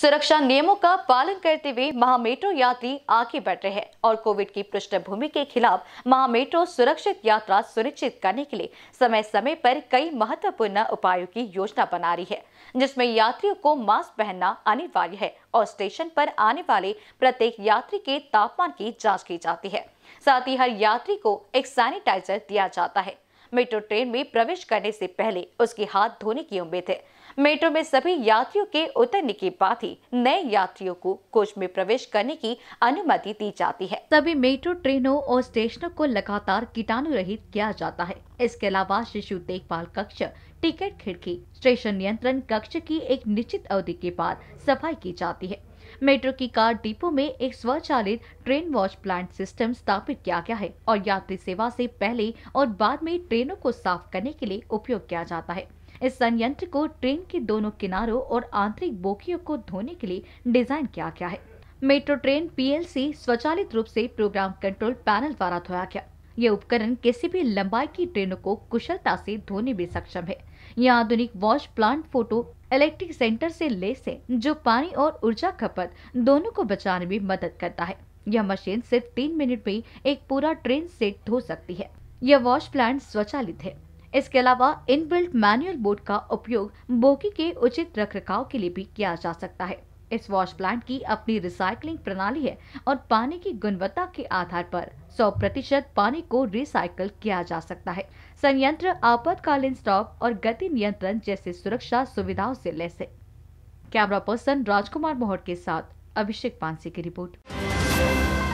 सुरक्षा नियमों का पालन करते हुए महामेट्रो यात्री आगे बढ़ रहे हैं और कोविड की पृष्ठभूमि के खिलाफ महामेट्रो सुरक्षित यात्रा सुनिश्चित करने के लिए समय समय पर कई महत्वपूर्ण उपायों की योजना बना रही है जिसमें यात्रियों को मास्क पहनना अनिवार्य है और स्टेशन पर आने वाले प्रत्येक यात्री के तापमान की जाँच की जाती है साथ ही हर यात्री को एक सैनिटाइजर दिया जाता है मेट्रो ट्रेन में प्रवेश करने से पहले उसके हाथ धोने की उम्मीद है मेट्रो में सभी यात्रियों के उतरने के बाद ही नए यात्रियों को कोच में प्रवेश करने की अनुमति दी जाती है सभी मेट्रो ट्रेनों और स्टेशनों को लगातार कीटाणु रहित किया जाता है इसके अलावा शिशु देखभाल कक्ष टिकट खिड़की स्टेशन नियंत्रण कक्ष की एक निश्चित अवधि के बाद सफाई की जाती है मेट्रो की कार डिपो में एक स्वचालित ट्रेन वॉच प्लांट सिस्टम स्थापित किया गया है और यात्री सेवा से पहले और बाद में ट्रेनों को साफ करने के लिए उपयोग किया जाता है इस संयंत्र को ट्रेन के दोनों किनारों और आंतरिक बोकियों को धोने के लिए डिजाइन किया गया है मेट्रो ट्रेन पीएलसी स्वचालित रूप से प्रोग्राम कंट्रोल पैनल द्वारा धोया गया ये उपकरण किसी भी लंबाई की ट्रेनों को कुशलता से धोने में सक्षम है यह आधुनिक wash plant photo electric centre से लेस है जो पानी और ऊर्जा खपत दोनों को बचाने में मदद करता है यह मशीन सिर्फ तीन मिनट में एक पूरा ट्रेन सेट धो सकती है यह वॉश प्लांट स्वचालित है इसके अलावा इनबिल्ट मैनुअल बोर्ड का उपयोग बोगी के उचित रखरखाव के लिए भी किया जा सकता है इस वॉश प्लांट की अपनी रिसाइकलिंग प्रणाली है और पानी की गुणवत्ता के आधार पर 100 प्रतिशत पानी को रिसाइकल किया जा सकता है संयंत्र आपातकालीन स्टॉप और गति नियंत्रण जैसे सुरक्षा सुविधाओं से लैस है कैमरा पर्सन राजकुमार मोहट के साथ अभिषेक पानसी की रिपोर्ट